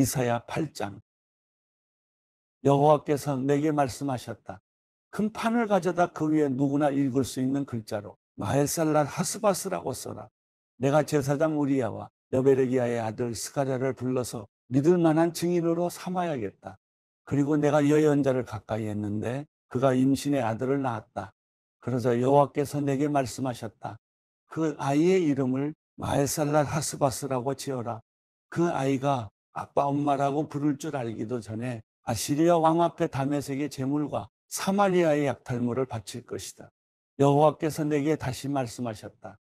이사야 8장 여호와께서 내게 말씀하셨다. 큰 판을 가져다 그 위에 누구나 읽을 수 있는 글자로 마엘살랄 하스바스라고 써라. 내가 제사장 우리야와 여베레기야의 아들 스가랴를 불러서 믿을 만한 증인으로 삼아야겠다. 그리고 내가 여연자를 가까이 했는데 그가 임신의 아들을 낳았다. 그러자 여호와께서 내게 말씀하셨다. 그 아이의 이름을 마엘살랄 하스바스라고 지어라. 그 아이가 아빠 엄마라고 부를 줄 알기도 전에 아시리아 왕 앞에 담에색의 재물과 사마리아의 약탈물을 바칠 것이다. 여호와께서 내게 다시 말씀하셨다.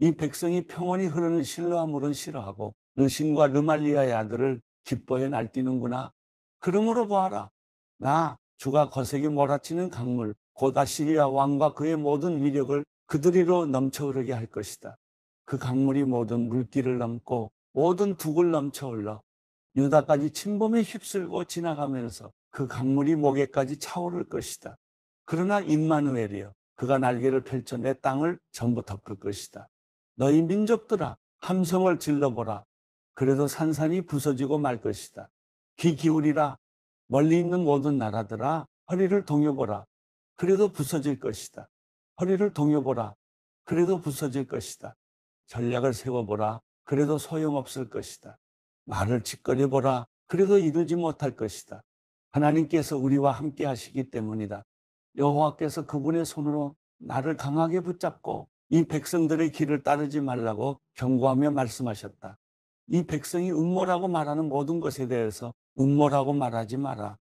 이 백성이 평온이 흐르는 실로와물은 싫어하고 르신과 르말리아의 아들을 기뻐해 날뛰는구나. 그러므로 보아라. 나 주가 거세게 몰아치는 강물 곧 아시리아 왕과 그의 모든 위력을 그들이로 넘쳐 흐르게 할 것이다. 그 강물이 모든 물길을 넘고 모든 북을 넘쳐 흘러 유다까지 침범에 휩쓸고 지나가면서 그 강물이 목에까지 차오를 것이다. 그러나 임마누엘이여 그가 날개를 펼쳐 내 땅을 전부 덮을 것이다. 너희 민족들아 함성을 질러보라. 그래도 산산이 부서지고 말 것이다. 귀 기울이라. 멀리 있는 모든 나라들아 허리를 동여보라. 그래도 부서질 것이다. 허리를 동여보라. 그래도 부서질 것이다. 전략을 세워보라. 그래도 소용없을 것이다. 말을 짓거리 보라. 그래도 이루지 못할 것이다. 하나님께서 우리와 함께 하시기 때문이다. 여호와께서 그분의 손으로 나를 강하게 붙잡고 이 백성들의 길을 따르지 말라고 경고하며 말씀하셨다. 이 백성이 음모라고 말하는 모든 것에 대해서 음모라고 말하지 마라.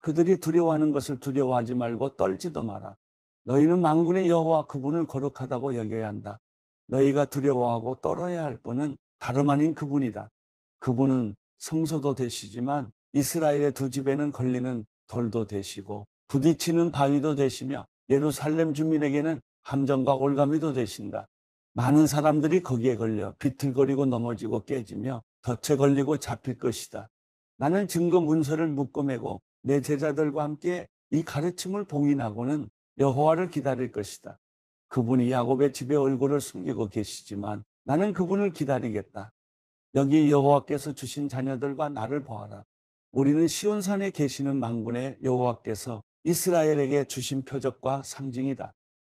그들이 두려워하는 것을 두려워하지 말고 떨지도 마라. 너희는 망군의 여호와 그분을 거룩하다고 여겨야 한다. 너희가 두려워하고 떨어야 할 분은 다름 아닌 그분이다. 그분은 성소도 되시지만 이스라엘의 두 집에는 걸리는 돌도 되시고 부딪히는 바위도 되시며 예루살렘 주민에게는 함정과 올가미도 되신다. 많은 사람들이 거기에 걸려 비틀거리고 넘어지고 깨지며 덫에 걸리고 잡힐 것이다. 나는 증거 문서를 묶어매고 내 제자들과 함께 이 가르침을 봉인하고는 여호와를 기다릴 것이다. 그분이 야곱의 집에 얼굴을 숨기고 계시지만 나는 그분을 기다리겠다. 여기 여호와께서 주신 자녀들과 나를 보아라. 우리는 시온산에 계시는 망군의 여호와께서 이스라엘에게 주신 표적과 상징이다.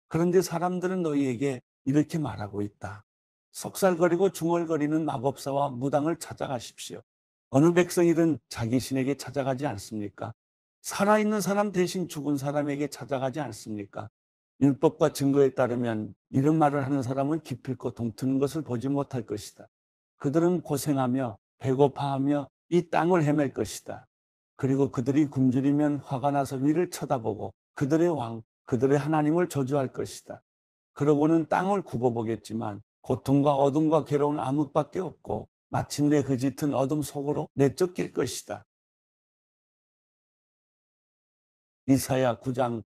그런데 사람들은 너희에게 이렇게 말하고 있다. 속살거리고 중얼거리는 마법사와 무당을 찾아가십시오. 어느 백성이든 자기 신에게 찾아가지 않습니까? 살아있는 사람 대신 죽은 사람에게 찾아가지 않습니까? 율법과 증거에 따르면 이런 말을 하는 사람은 기필코 동트는 것을 보지 못할 것이다. 그들은 고생하며 배고파하며 이 땅을 헤맬 것이다. 그리고 그들이 굶주리면 화가 나서 위를 쳐다보고 그들의 왕, 그들의 하나님을 저주할 것이다. 그러고는 땅을 굽어보겠지만 고통과 어둠과 괴로운 암흑밖에 없고 마침내 그 짙은 어둠 속으로 내쫓길 것이다. 이사야 9장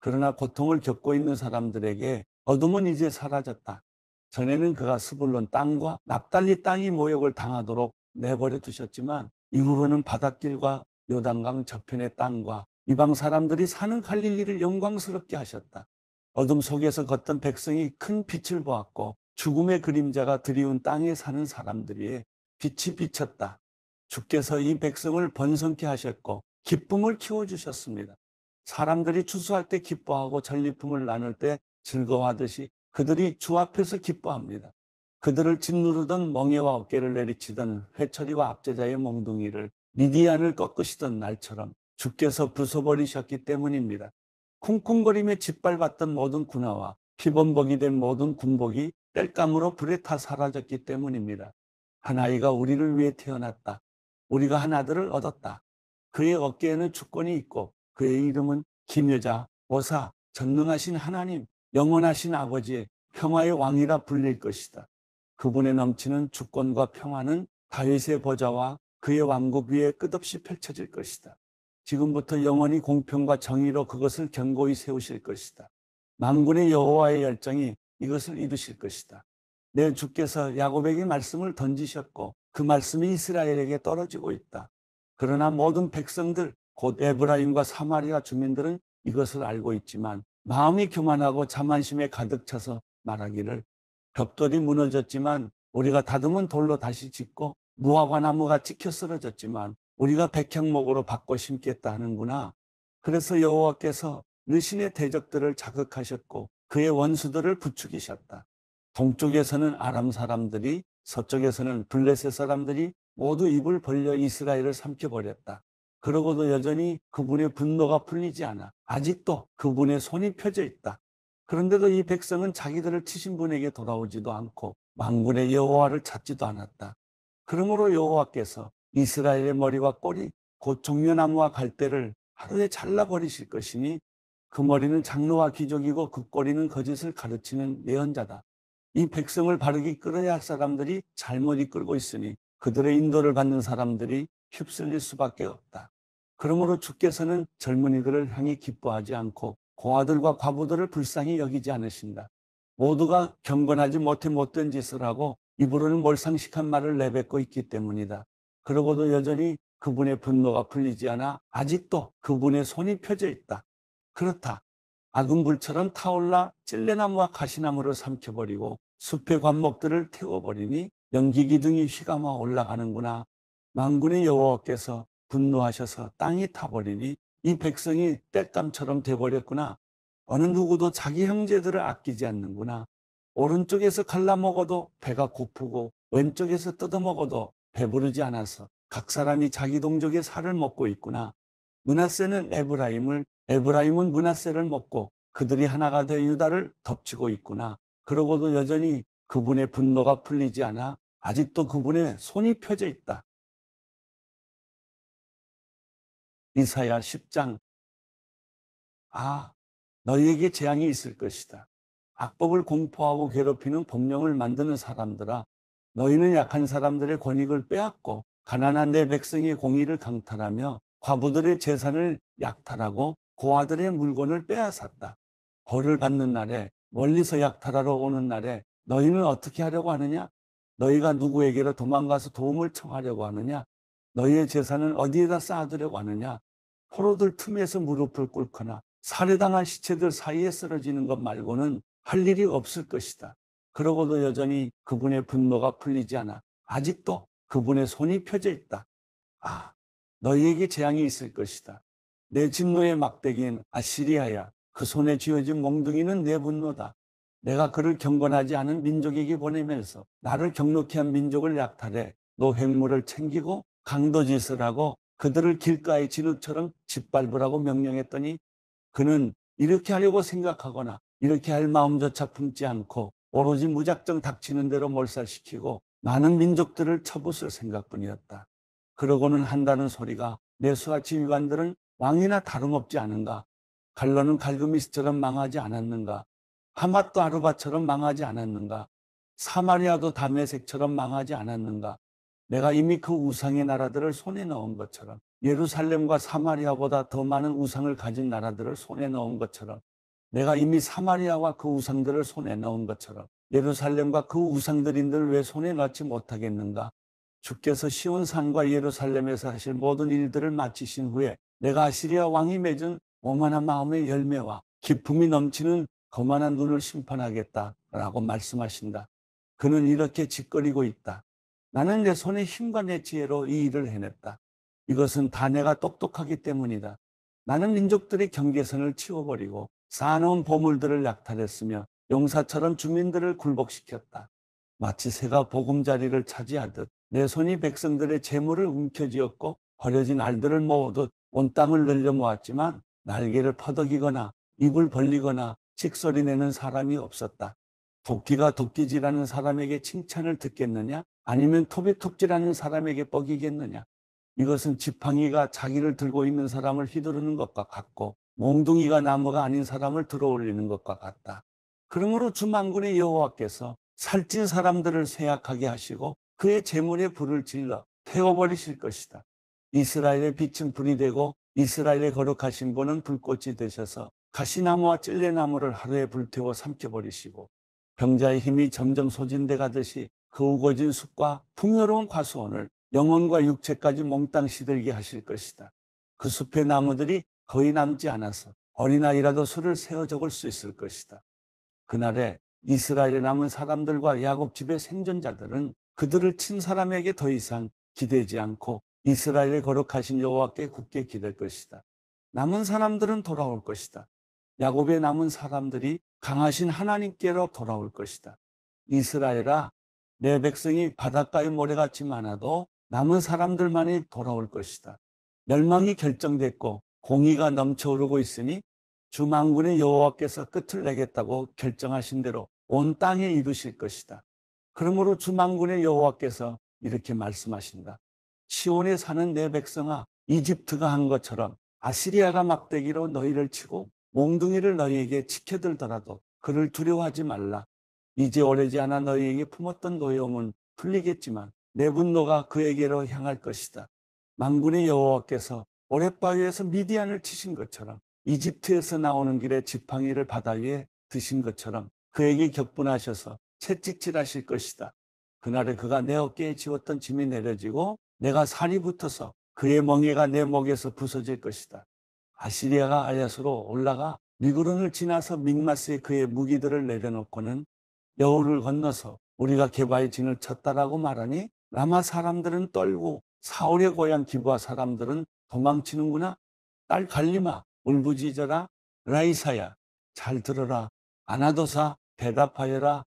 그러나 고통을 겪고 있는 사람들에게 어둠은 이제 사라졌다. 전에는 그가 스불론 땅과 납달리 땅이 모욕을 당하도록 내버려 두셨지만 이후로는 바닷길과 요단강 저편의 땅과 이방 사람들이 사는 갈릴리를 영광스럽게 하셨다. 어둠 속에서 걷던 백성이 큰 빛을 보았고 죽음의 그림자가 드리운 땅에 사는 사람들이 빛이 비쳤다. 주께서 이 백성을 번성케 하셨고 기쁨을 키워주셨습니다. 사람들이 추수할 때 기뻐하고 전리품을 나눌 때 즐거워하듯이 그들이 주 앞에서 기뻐합니다. 그들을 짓누르던 멍에와 어깨를 내리치던 회철이와 압제자의 몽둥이를 미디안을 꺾으시던 날처럼 주께서 부숴버리셨기 때문입니다. 쿵쿵거림에 짓밟았던 모든 군화와 피범벅이 된 모든 군복이 땔감으로 불에 타 사라졌기 때문입니다. 한 아이가 우리를 위해 태어났다. 우리가 한 아들을 얻었다. 그의 어깨에는 주권이 있고 그의 이름은 기묘자 오사, 전능하신 하나님, 영원하신 아버지의 평화의 왕이라 불릴 것이다. 그분의 넘치는 주권과 평화는 다윗의 보좌와 그의 왕국 위에 끝없이 펼쳐질 것이다. 지금부터 영원히 공평과 정의로 그것을 견고히 세우실 것이다. 만군의 여호와의 열정이 이것을 이루실 것이다. 내 주께서 야곱에게 말씀을 던지셨고 그 말씀이 이스라엘에게 떨어지고 있다. 그러나 모든 백성들 곧 에브라임과 사마리아 주민들은 이것을 알고 있지만 마음이 교만하고 자만심에 가득 차서 말하기를 벽돌이 무너졌지만 우리가 다듬은 돌로 다시 짓고 무화과나무가 찍혀 쓰러졌지만 우리가 백향목으로 바꿔 심겠다 하는구나. 그래서 여호와께서 느신의 대적들을 자극하셨고 그의 원수들을 부추기셨다. 동쪽에서는 아람 사람들이 서쪽에서는 블레셋 사람들이 모두 입을 벌려 이스라엘을 삼켜버렸다. 그러고도 여전히 그분의 분노가 풀리지 않아. 아직도 그분의 손이 펴져 있다. 그런데도 이 백성은 자기들을 치신 분에게 돌아오지도 않고 만군의 여호와를 찾지도 않았다. 그러므로 여호와께서 이스라엘의 머리와 꼬리 고총려나무와 갈대를 하루에 잘라버리실 것이니 그 머리는 장로와 귀족이고 그 꼬리는 거짓을 가르치는 예언자다. 이 백성을 바르게 끌어야할 사람들이 잘못 이끌고 있으니 그들의 인도를 받는 사람들이 휩쓸릴 수밖에 없다. 그러므로 주께서는 젊은이들을 향해 기뻐하지 않고 고아들과 과부들을 불쌍히 여기지 않으신다. 모두가 경건하지 못해 못된 짓을 하고 입으로는 몰상식한 말을 내뱉고 있기 때문이다. 그러고도 여전히 그분의 분노가 풀리지 않아 아직도 그분의 손이 펴져 있다. 그렇다. 악은 불처럼 타올라 찔레나무와 가시나무를 삼켜버리고 숲의 관목들을 태워버리니 연기기둥이 휘감아 올라가는구나 만군의 여호와께서 분노하셔서 땅이 타버리니 이 백성이 땔감처럼 돼버렸구나. 어느 누구도 자기 형제들을 아끼지 않는구나. 오른쪽에서 갈라먹어도 배가 고프고 왼쪽에서 뜯어먹어도 배부르지 않아서 각 사람이 자기 동족의 살을 먹고 있구나. 문하세는 에브라임을 에브라임은 문하세를 먹고 그들이 하나가 된 유다를 덮치고 있구나. 그러고도 여전히 그분의 분노가 풀리지 않아 아직도 그분의 손이 펴져 있다. 이사야 10장. 아, 너희에게 재앙이 있을 것이다. 악법을 공포하고 괴롭히는 법령을 만드는 사람들아, 너희는 약한 사람들의 권익을 빼앗고 가난한 내 백성의 공의를 강탈하며 과부들의 재산을 약탈하고 고아들의 물건을 빼앗았다. 벌을 받는 날에 멀리서 약탈하러 오는 날에 너희는 어떻게 하려고 하느냐? 너희가 누구에게로 도망가서 도움을 청하려고 하느냐? 너희의 재산은 어디에다 쌓아두려고 하느냐? 포로들 틈에서 무릎을 꿇거나 살해당한 시체들 사이에 쓰러지는 것 말고는 할 일이 없을 것이다. 그러고도 여전히 그분의 분노가 풀리지 않아 아직도 그분의 손이 펴져 있다. 아, 너희에게 재앙이 있을 것이다. 내 진노의 막대기는 아시리아야. 그 손에 쥐어진 몽둥이는 내 분노다. 내가 그를 경건하지 않은 민족에게 보내면서 나를 경록케 한 민족을 약탈해 노획물을 챙기고 강도짓을 하고 그들을 길가에 진흙처럼 짓밟으라고 명령했더니 그는 이렇게 하려고 생각하거나 이렇게 할 마음조차 품지 않고 오로지 무작정 닥치는 대로 몰살시키고 많은 민족들을 처부술 생각뿐이었다. 그러고는 한다는 소리가 내수와지휘관들은 왕이나 다름없지 않은가? 갈로는 갈그미스처럼 망하지 않았는가? 하맛도 아르바처럼 망하지 않았는가? 사마리아도 담의 색처럼 망하지 않았는가? 내가 이미 그 우상의 나라들을 손에 넣은 것처럼 예루살렘과 사마리아보다 더 많은 우상을 가진 나라들을 손에 넣은 것처럼 내가 이미 사마리아와 그 우상들을 손에 넣은 것처럼 예루살렘과 그 우상들인들 왜 손에 넣지 못하겠는가? 주께서 시온산과 예루살렘에서 하실 모든 일들을 마치신 후에 내가 아시리아 왕이 맺은 오만한 마음의 열매와 기품이 넘치는 거만한 눈을 심판하겠다라고 말씀하신다. 그는 이렇게 짓거리고 있다. 나는 내 손의 힘과 내 지혜로 이 일을 해냈다. 이것은 다 내가 똑똑하기 때문이다. 나는 민족들의 경계선을 치워버리고 쌓아놓은 보물들을 약탈했으며 용사처럼 주민들을 굴복시켰다. 마치 새가 보금자리를 차지하듯 내 손이 백성들의 재물을 움켜쥐었고 버려진 알들을 모으듯 온 땅을 늘려 모았지만 날개를 퍼덕이거나 입을 벌리거나 식소리 내는 사람이 없었다. 도끼가 도끼질하는 사람에게 칭찬을 듣겠느냐? 아니면 토비톱질하는 사람에게 뻑이겠느냐? 이것은 지팡이가 자기를 들고 있는 사람을 휘두르는 것과 같고 몽둥이가 나무가 아닌 사람을 들어올리는 것과 같다. 그러므로 주만군의 여호와께서 살찐 사람들을 쇠약하게 하시고 그의 재물에 불을 질러 태워버리실 것이다. 이스라엘의 빛은 불이 되고 이스라엘의 거룩하신 분은 불꽃이 되셔서 가시나무와 찔레나무를 하루에 불태워 삼켜버리시고 병자의 힘이 점점 소진돼 가듯이 그 우거진 숲과 풍요로운 과수원을 영혼과 육체까지 몽땅 시들게 하실 것이다. 그 숲의 나무들이 거의 남지 않아서 어린아이라도 수을세워 적을 수 있을 것이다. 그날에 이스라엘에 남은 사람들과 야곱 집의 생존자들은 그들을 친 사람에게 더 이상 기대지 않고 이스라엘을 거룩하신 여호와께 굳게 기댈 것이다. 남은 사람들은 돌아올 것이다. 야곱의 남은 사람들이 강하신 하나님께로 돌아올 것이다. 이스라엘아 내 백성이 바닷가의 모래같이 많아도 남은 사람들만이 돌아올 것이다. 멸망이 결정됐고 공의가 넘쳐오르고 있으니 주망군의 여호와께서 끝을 내겠다고 결정하신 대로 온 땅에 이루실 것이다. 그러므로 주망군의 여호와께서 이렇게 말씀하신다. 시온에 사는 내 백성아 이집트가 한 것처럼 아시리아가 막대기로 너희를 치고 몽둥이를 너희에게 치켜들더라도 그를 두려워하지 말라. 이제 오래지 않아 너희에게 품었던 노여움은 풀리겠지만 내 분노가 그에게로 향할 것이다. 만군의 여호와께서 오랫바위에서 미디안을 치신 것처럼 이집트에서 나오는 길에 지팡이를 바다 위에 드신 것처럼 그에게 격분하셔서 채찍질하실 것이다. 그날에 그가 내 어깨에 지웠던 짐이 내려지고 내가 살이 붙어서 그의 멍에가 내 목에서 부서질 것이다. 아시리아가 아야스로 올라가 미그론을 지나서 믹마스에 그의 무기들을 내려놓고는 여우를 건너서 우리가 개바의 진을 쳤다라고 말하니 라마 사람들은 떨고 사울의 고향 기부와 사람들은 도망치는구나. 딸 갈리마 울부짖어라 라이사야 잘 들어라 아나도사 대답하여라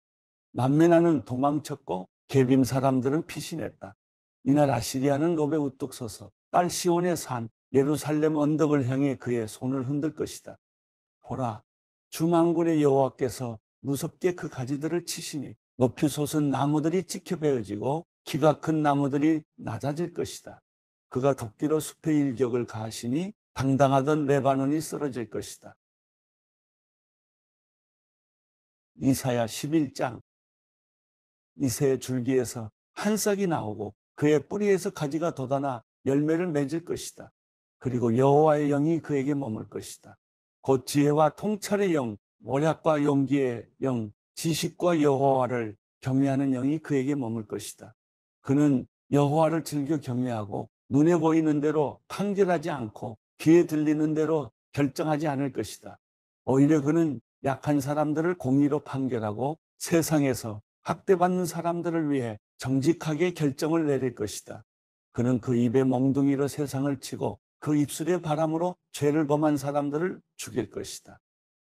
만메나는 도망쳤고 개빔 사람들은 피신했다. 이날 아시리아는 롭에 우뚝 서서 딸 시온의 산 예루살렘 언덕을 향해 그의 손을 흔들 것이다. 보라 주만군의 여호와께서 무섭게 그 가지들을 치시니 높이 솟은 나무들이 찍혀베어지고 키가 큰 나무들이 낮아질 것이다. 그가 도끼로 숲의 일격을 가하시니 당당하던 레바논이 쓰러질 것이다. 이사야 11장 이새의 줄기에서 한 싹이 나오고 그의 뿌리에서 가지가 돋아나 열매를 맺을 것이다. 그리고 여호와의 영이 그에게 머물 것이다. 곧 지혜와 통찰의 영, 몰약과 용기의 영, 지식과 여호와를 경외하는 영이 그에게 머물 것이다. 그는 여호와를 즐겨 경외하고 눈에 보이는 대로 판결하지 않고 귀에 들리는 대로 결정하지 않을 것이다. 오히려 그는 약한 사람들을 공의로 판결하고 세상에서 학대받는 사람들을 위해 정직하게 결정을 내릴 것이다. 그는 그 입의 멍둥이로 세상을 치고 그 입술의 바람으로 죄를 범한 사람들을 죽일 것이다.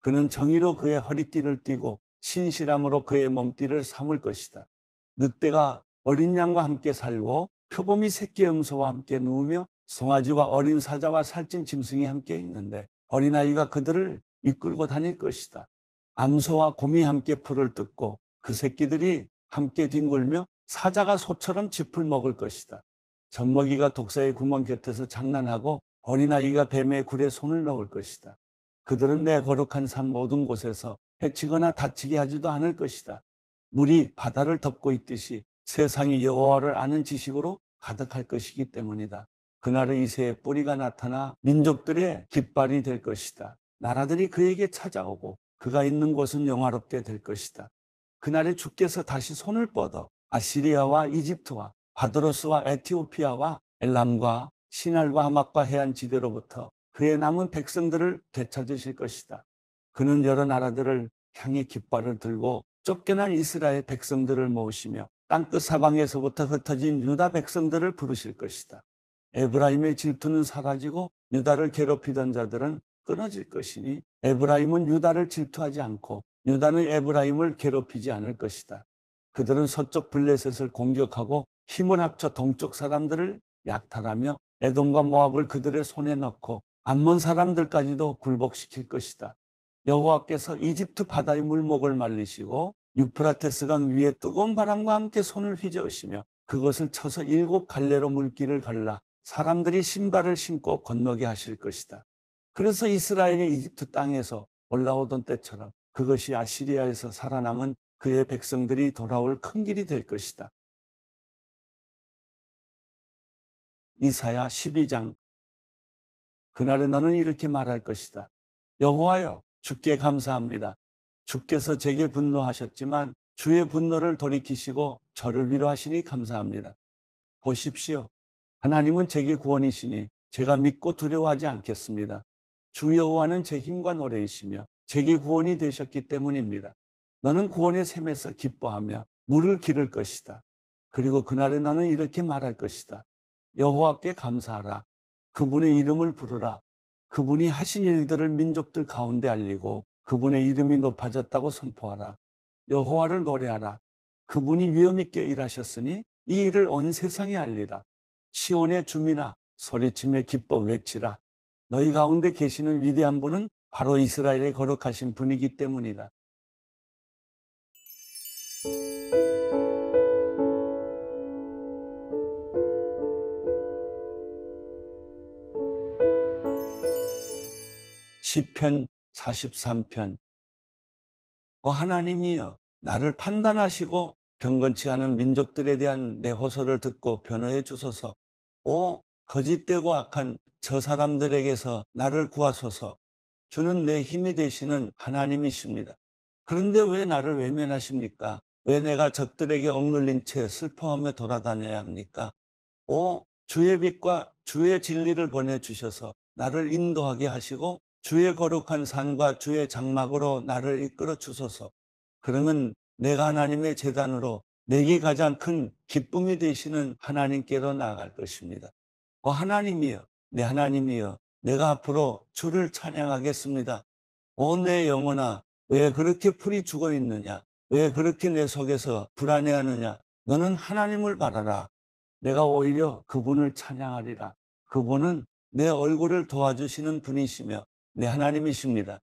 그는 정의로 그의 허리띠를 띠고 신실함으로 그의 몸띠를 삼을 것이다. 늑대가 어린 양과 함께 살고 표범이 새끼 염소와 함께 누우며 송아지와 어린 사자와 살찐 짐승이 함께 있는데 어린아이가 그들을 이끌고 다닐 것이다. 암소와 곰이 함께 풀을 뜯고 그 새끼들이 함께 뒹굴며 사자가 소처럼 짚을 먹을 것이다. 젖먹이가 독사의 구멍 곁에서 장난하고 어린아이가 뱀의 굴에 손을 넣을 것이다. 그들은 내 거룩한 산 모든 곳에서 해치거나 다치게 하지도 않을 것이다. 물이 바다를 덮고 있듯이 세상이 여호와를 아는 지식으로 가득할 것이기 때문이다. 그날의 이세의 뿌리가 나타나 민족들의 깃발이 될 것이다. 나라들이 그에게 찾아오고 그가 있는 곳은 영화롭게 될 것이다. 그날에 주께서 다시 손을 뻗어 아시리아와 이집트와 바드로스와 에티오피아와 엘람과 신할과 하막과 해안 지대로부터 그의 남은 백성들을 되찾으실 것이다. 그는 여러 나라들을 향해 깃발을 들고 쫓겨난 이스라엘 백성들을 모으시며 땅끝 사방에서부터 흩어진 유다 백성들을 부르실 것이다. 에브라임의 질투는 사라지고 유다를 괴롭히던 자들은 끊어질 것이니 에브라임은 유다를 질투하지 않고 유다는 에브라임을 괴롭히지 않을 것이다. 그들은 서쪽 블레셋을 공격하고 힘을 합쳐 동쪽 사람들을 약탈하며 에돔과 모압을 그들의 손에 넣고 암몬 사람들까지도 굴복시킬 것이다. 여호와께서 이집트 바다의 물목을 말리시고 유프라테스강 위에 뜨거운 바람과 함께 손을 휘저으시며 그것을 쳐서 일곱 갈래로 물길을 갈라 사람들이 신발을 신고 건너게 하실 것이다. 그래서 이스라엘이 이집트 땅에서 올라오던 때처럼 그것이 아시리아에서 살아남은 그의 백성들이 돌아올 큰 길이 될 것이다. 이사야 12장 그날에 너는 이렇게 말할 것이다. 여호와여, 주께 감사합니다. 주께서 제게 분노하셨지만 주의 분노를 돌이키시고 저를 위로하시니 감사합니다. 보십시오. 하나님은 제게 구원이시니 제가 믿고 두려워하지 않겠습니다. 주 여호와는 제 힘과 노래이시며 제게 구원이 되셨기 때문입니다. 너는 구원의 샘에서 기뻐하며 물을 기를 것이다. 그리고 그날에 나는 이렇게 말할 것이다. 여호와께 감사하라. 그분의 이름을 부르라. 그분이 하신 일들을 민족들 가운데 알리고 그분의 이름이 높아졌다고 선포하라. 여호와를 노래하라. 그분이 위엄 있게 일하셨으니 이 일을 온 세상에 알리라. 시온의 주민아 소리침에 기뻐 외치라. 너희 가운데 계시는 위대한 분은 바로 이스라엘의 거룩하신 분이기 때문이다. 시편 43편 어, 하나님이여 나를 판단하시고 경건치 않은 민족들에 대한 내 호소를 듣고 변호해 주소서 오 거짓되고 악한 저 사람들에게서 나를 구하소서 주는 내 힘이 되시는 하나님이십니다 그런데 왜 나를 외면하십니까? 왜 내가 적들에게 억눌린 채 슬퍼하며 돌아다녀야 합니까? 오 주의 빛과 주의 진리를 보내주셔서 나를 인도하게 하시고 주의 거룩한 산과 주의 장막으로 나를 이끌어 주소서. 그러면 내가 하나님의 재단으로 내게 가장 큰 기쁨이 되시는 하나님께로 나아갈 것입니다. 어, 하나님이여, 내 하나님이여, 내가 앞으로 주를 찬양하겠습니다. 오, 내 영혼아, 왜 그렇게 풀이 죽어 있느냐? 왜 그렇게 내 속에서 불안해하느냐? 너는 하나님을 바라라. 내가 오히려 그분을 찬양하리라. 그분은 내 얼굴을 도와주시는 분이시며 내 하나님이십니다.